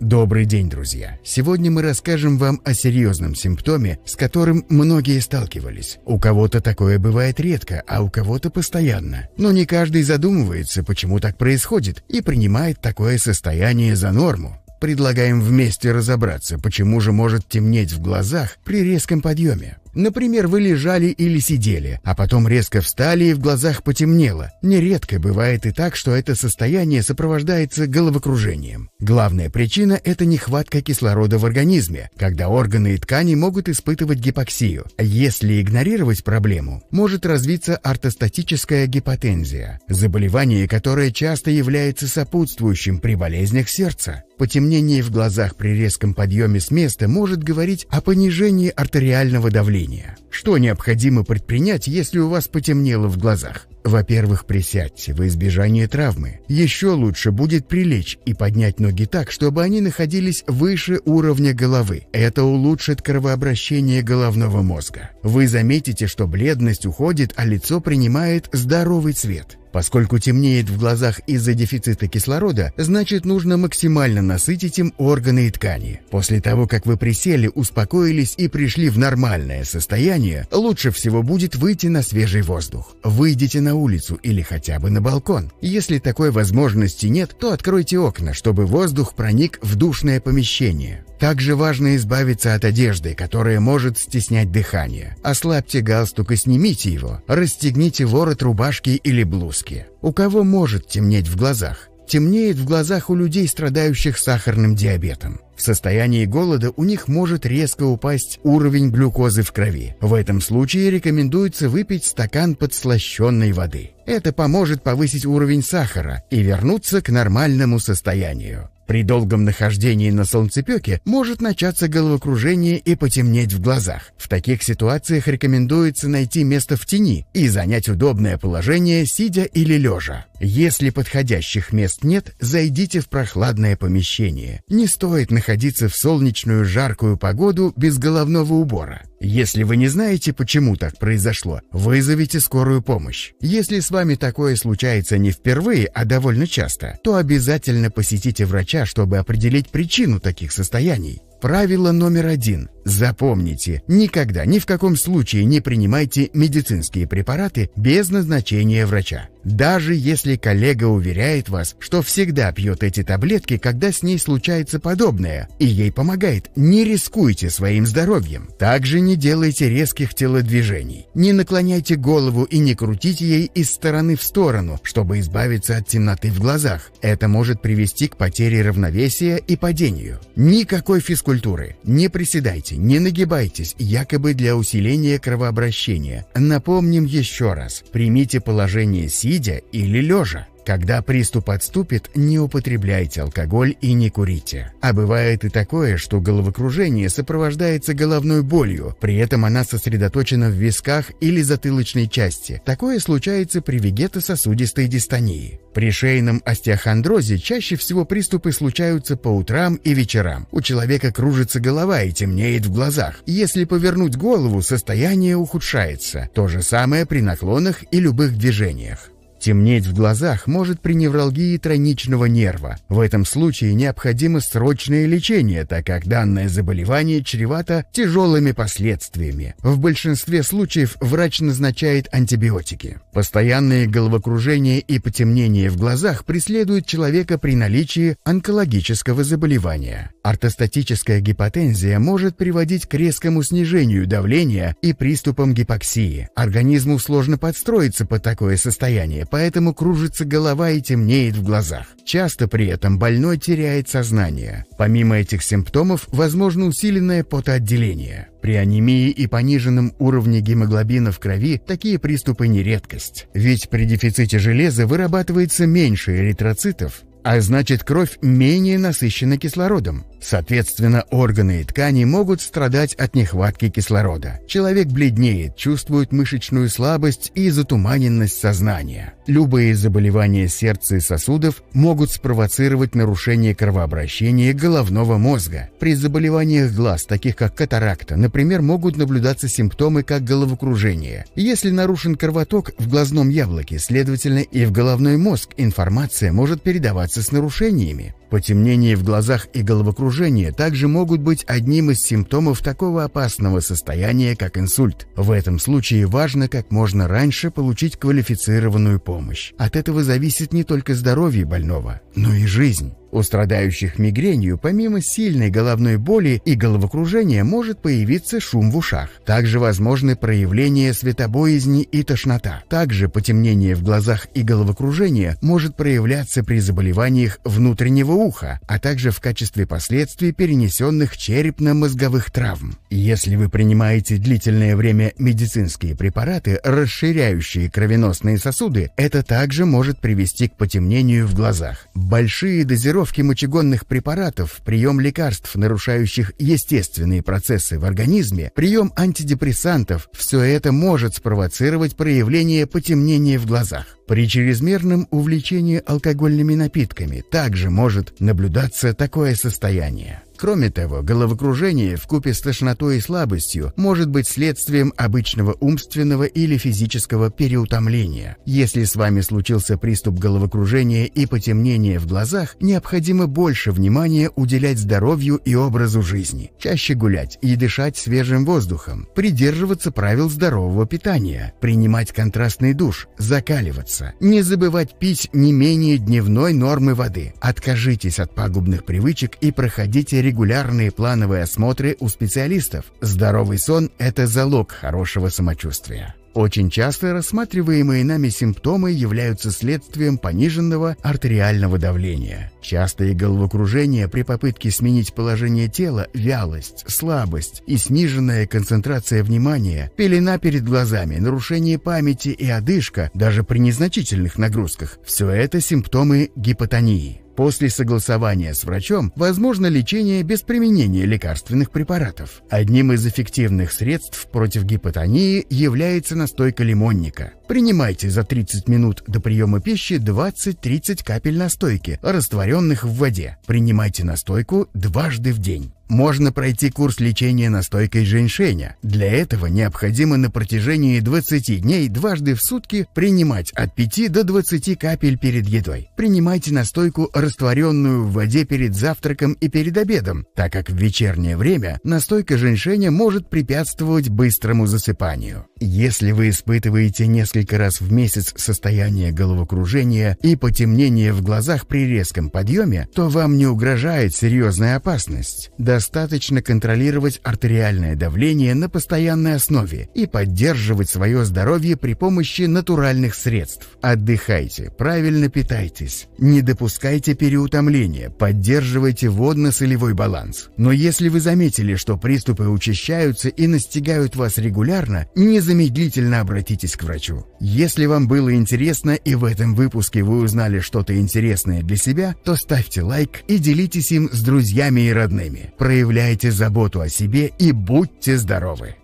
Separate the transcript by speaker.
Speaker 1: Добрый день, друзья! Сегодня мы расскажем вам о серьезном симптоме, с которым многие сталкивались. У кого-то такое бывает редко, а у кого-то постоянно. Но не каждый задумывается, почему так происходит, и принимает такое состояние за норму. Предлагаем вместе разобраться, почему же может темнеть в глазах при резком подъеме. Например, вы лежали или сидели, а потом резко встали и в глазах потемнело. Нередко бывает и так, что это состояние сопровождается головокружением. Главная причина – это нехватка кислорода в организме, когда органы и ткани могут испытывать гипоксию. Если игнорировать проблему, может развиться ортостатическая гипотензия, заболевание, которое часто является сопутствующим при болезнях сердца. Потемнение в глазах при резком подъеме с места может говорить о понижении артериального давления мгновение. Что необходимо предпринять, если у вас потемнело в глазах? Во-первых, присядьте во избежание травмы. Еще лучше будет прилечь и поднять ноги так, чтобы они находились выше уровня головы. Это улучшит кровообращение головного мозга. Вы заметите, что бледность уходит, а лицо принимает здоровый цвет. Поскольку темнеет в глазах из-за дефицита кислорода, значит нужно максимально насытить им органы и ткани. После того, как вы присели, успокоились и пришли в нормальное состояние, лучше всего будет выйти на свежий воздух. Выйдите на улицу или хотя бы на балкон. Если такой возможности нет, то откройте окна, чтобы воздух проник в душное помещение. Также важно избавиться от одежды, которая может стеснять дыхание. Ослабьте галстук и снимите его. Расстегните ворот рубашки или блузки. У кого может темнеть в глазах? темнеет в глазах у людей, страдающих сахарным диабетом. В состоянии голода у них может резко упасть уровень глюкозы в крови. В этом случае рекомендуется выпить стакан подслащенной воды. Это поможет повысить уровень сахара и вернуться к нормальному состоянию. При долгом нахождении на солнцепеке может начаться головокружение и потемнеть в глазах. В таких ситуациях рекомендуется найти место в тени и занять удобное положение, сидя или лежа. Если подходящих мест нет, зайдите в прохладное помещение. Не стоит находиться в солнечную жаркую погоду без головного убора. Если вы не знаете, почему так произошло, вызовите скорую помощь. Если с вами такое случается не впервые, а довольно часто, то обязательно посетите врача, чтобы определить причину таких состояний. Правило номер один. Запомните, никогда ни в каком случае не принимайте медицинские препараты без назначения врача. Даже если коллега уверяет вас, что всегда пьет эти таблетки, когда с ней случается подобное, и ей помогает, не рискуйте своим здоровьем. Также не делайте резких телодвижений. Не наклоняйте голову и не крутите ей из стороны в сторону, чтобы избавиться от темноты в глазах. Это может привести к потере равновесия и падению. Никакой физкультуры. Не приседайте, не нагибайтесь, якобы для усиления кровообращения. Напомним еще раз. Примите положение сил сидя или лежа. Когда приступ отступит, не употребляйте алкоголь и не курите. А бывает и такое, что головокружение сопровождается головной болью, при этом она сосредоточена в висках или затылочной части. Такое случается при вегетососудистой дистонии. При шейном остеохондрозе чаще всего приступы случаются по утрам и вечерам. У человека кружится голова и темнеет в глазах. Если повернуть голову, состояние ухудшается. То же самое при наклонах и любых движениях. Темнеть в глазах может при невралгии троничного нерва. В этом случае необходимо срочное лечение, так как данное заболевание чревато тяжелыми последствиями. В большинстве случаев врач назначает антибиотики. Постоянные головокружения и потемнение в глазах преследуют человека при наличии онкологического заболевания. Ортостатическая гипотензия может приводить к резкому снижению давления и приступам гипоксии. Организму сложно подстроиться под такое состояние, поэтому кружится голова и темнеет в глазах. Часто при этом больной теряет сознание. Помимо этих симптомов, возможно усиленное потоотделение. При анемии и пониженном уровне гемоглобина в крови такие приступы не редкость. Ведь при дефиците железа вырабатывается меньше эритроцитов, а значит кровь менее насыщена кислородом. Соответственно, органы и ткани могут страдать от нехватки кислорода. Человек бледнеет, чувствует мышечную слабость и затуманенность сознания. Любые заболевания сердца и сосудов могут спровоцировать нарушение кровообращения головного мозга. При заболеваниях глаз, таких как катаракта, например, могут наблюдаться симптомы как головокружение. Если нарушен кровоток в глазном яблоке, следовательно, и в головной мозг информация может передаваться справляться с нарушениями. Потемнение в глазах и головокружение также могут быть одним из симптомов такого опасного состояния, как инсульт. В этом случае важно как можно раньше получить квалифицированную помощь. От этого зависит не только здоровье больного, но и жизнь. У страдающих мигренью, помимо сильной головной боли и головокружения, может появиться шум в ушах. Также возможны проявления светобоязни и тошнота. Также потемнение в глазах и головокружение может проявляться при заболеваниях внутреннего уха, а также в качестве последствий перенесенных черепно-мозговых травм. Если вы принимаете длительное время медицинские препараты, расширяющие кровеносные сосуды, это также может привести к потемнению в глазах. Большие дозировки мочегонных препаратов, прием лекарств, нарушающих естественные процессы в организме, прием антидепрессантов – все это может спровоцировать проявление потемнения в глазах. При чрезмерном увлечении алкогольными напитками также может наблюдаться такое состояние. Кроме того, головокружение в купе с тошнотой и слабостью может быть следствием обычного умственного или физического переутомления. Если с вами случился приступ головокружения и потемнение в глазах, необходимо больше внимания уделять здоровью и образу жизни. Чаще гулять и дышать свежим воздухом, придерживаться правил здорового питания, принимать контрастный душ, закаливаться, не забывать пить не менее дневной нормы воды. Откажитесь от пагубных привычек и проходите регулярно регулярные плановые осмотры у специалистов. Здоровый сон – это залог хорошего самочувствия. Очень часто рассматриваемые нами симптомы являются следствием пониженного артериального давления. частое головокружение при попытке сменить положение тела, вялость, слабость и сниженная концентрация внимания, пелена перед глазами, нарушение памяти и одышка, даже при незначительных нагрузках – все это симптомы гипотонии. После согласования с врачом возможно лечение без применения лекарственных препаратов. Одним из эффективных средств против гипотонии является настойка лимонника. Принимайте за 30 минут до приема пищи 20-30 капель настойки, растворенных в воде. Принимайте настойку дважды в день можно пройти курс лечения настойкой женьшеня. Для этого необходимо на протяжении 20 дней дважды в сутки принимать от 5 до 20 капель перед едой. Принимайте настойку, растворенную в воде перед завтраком и перед обедом, так как в вечернее время настойка женьшеня может препятствовать быстрому засыпанию. Если вы испытываете несколько раз в месяц состояние головокружения и потемнение в глазах при резком подъеме, то вам не угрожает серьезная опасность. До достаточно контролировать артериальное давление на постоянной основе и поддерживать свое здоровье при помощи натуральных средств. Отдыхайте, правильно питайтесь, не допускайте переутомления, поддерживайте водно-солевой баланс. Но если вы заметили, что приступы учащаются и настигают вас регулярно, незамедлительно обратитесь к врачу. Если вам было интересно и в этом выпуске вы узнали что-то интересное для себя, то ставьте лайк и делитесь им с друзьями и родными проявляйте заботу о себе и будьте здоровы.